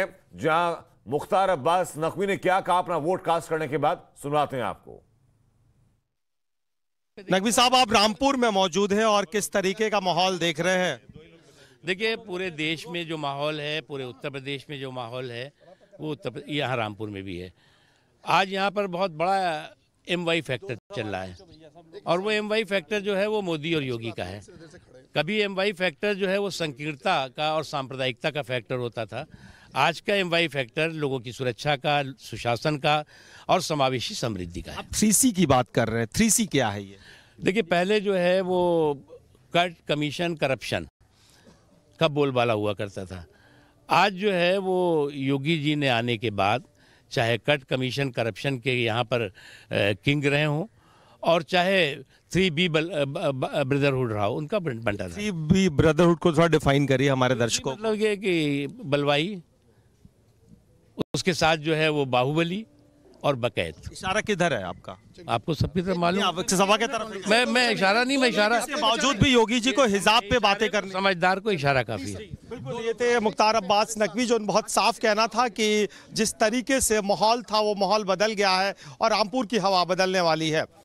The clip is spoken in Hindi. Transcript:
जहां मुख्तार अब्बास नकवी ने क्या कहा अपना वोट कास्ट करने के बाद सुनवाते हैं आपको नकवी साहब आप रामपुर में मौजूद हैं और किस तरीके का माहौल देख रहे हैं देखिए पूरे देश में जो माहौल है पूरे उत्तर प्रदेश में जो माहौल है वो उत्तर यहाँ रामपुर में भी है आज यहाँ पर बहुत बड़ा एम वाई फैक्टर चल रहा है और वो एम वाई फैक्टर जो है वो मोदी और योगी का है कभी एम वाई फैक्टर जो है वो संकीर्णता का और सांप्रदायिकता का फैक्टर होता था आज का एम वाई फैक्टर लोगों की सुरक्षा का सुशासन का और समावेशी समृद्धि का है थ्री सी की बात कर रहे हैं थ्री सी क्या है ये देखिए पहले जो है वो कट कमीशन करप्शन का बोलबाला हुआ करता था आज जो है वो योगी जी ने आने के बाद चाहे कट कमीशन करप्शन के यहाँ पर किंग रहे हों और चाहे थ्री बी ब्रदरहुड रहा हो उनका बंटा था थ्री बी ब्रदरहुड को थोड़ा डिफाइन करिए हमारे दर्शकों मतलब ये कि बलवाई उसके साथ जो है वो बाहुबली और बकैत इशारा किधर है आपका आपको सबकी तरफ मालूम सभा के तरफ मैं मैं इशारा नहीं मैं इशारा बावजूद भी योगी जी को हिजाब पे बातें कर समझदार को इशारा काफी है बिल्कुल ये थे मुख्तार अब्बास नकवी जो बहुत साफ कहना था कि जिस तरीके से माहौल था वो माहौल बदल गया है और रामपुर की हवा बदलने वाली है